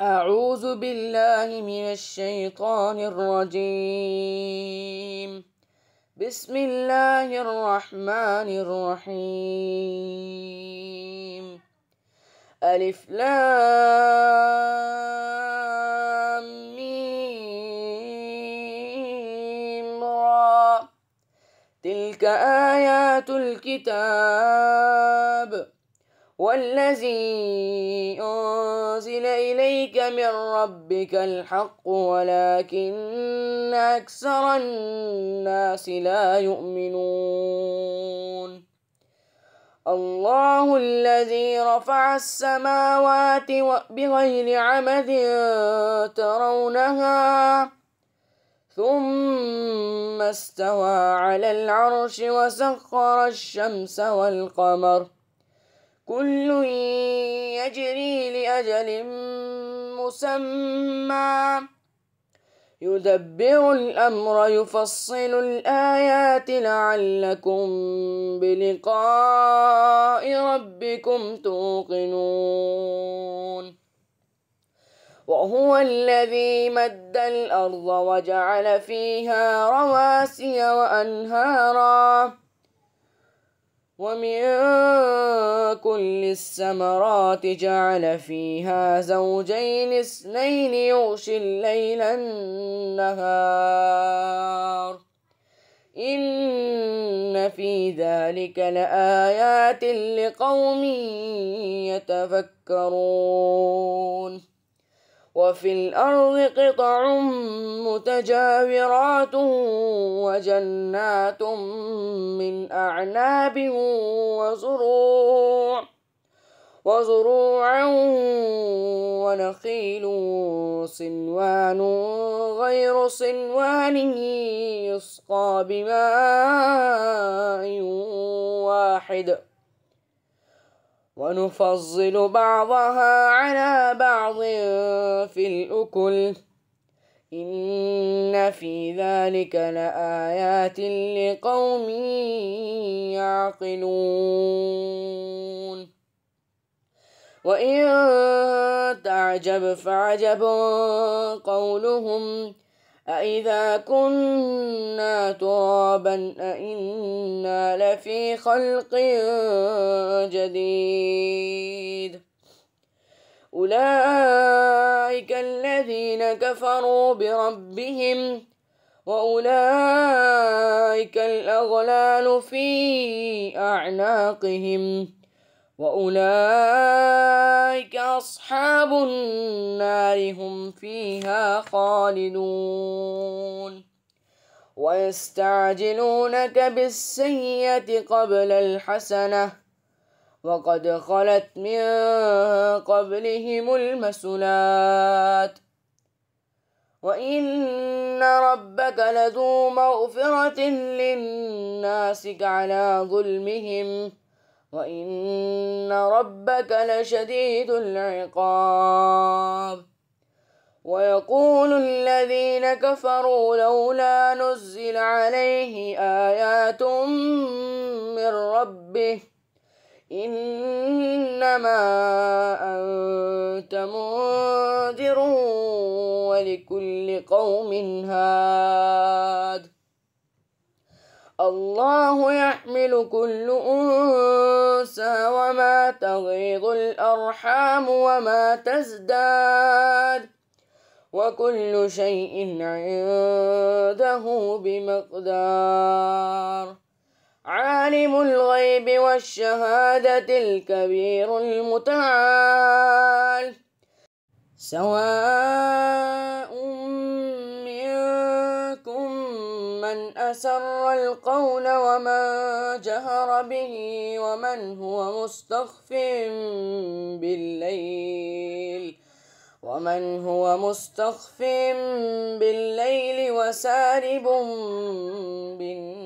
أعوذ بالله من الشيطان الرجيم بسم الله الرحمن الرحيم ألف لام ميم را تلك آيات الكتاب والذي أنزل إليك من ربك الحق ولكن أكثر الناس لا يؤمنون الله الذي رفع السماوات بغير عمد ترونها ثم استوى على العرش وسخر الشمس والقمر كل يجري لأجل مسمى يدبر الأمر يفصل الآيات لعلكم بلقاء ربكم توقنون وهو الذي مد الأرض وجعل فيها رواسي وأنهاراً ومن كل الثمرات جعل فيها زوجين اثنين يغشي الليل النهار إن في ذلك لآيات لقوم يتفكرون وفي الأرض قطع متجاورات وجنات من أعناب وزروع وزروع ونخيل صنوان غير صنوان يسقى بماء واحد ۖ ونفضل بعضها على بعض في الأكل إن في ذلك لآيات لقوم يعقلون وإن تعجب فعجب قولهم أإذا كنا ترابا أإنا لفي خلق جديد أولئك الذين كفروا بربهم وأولئك الأغلال في أعناقهم وأولئك أصحاب النار هم فيها خالدون ويستعجلونك بالسيئة قبل الحسنة وقد خلت من قبلهم المسلات وإن ربك لذو مغفرة للناس على ظلمهم وإن ربك لشديد العقاب ويقول الذين كفروا لولا نزل عليه آيات من ربه إنما أنت منذر ولكل قوم هاد الله يحمل كل أنسى وما تغيض الأرحام وما تزداد وكل شيء عنده بمقدار عالم الغيب والشهادة الكبير المتعال سواء أسر القول ومن جهر به ومن هو مستخف بالليل ومن هو مستخف بالليل وسارب بالنهار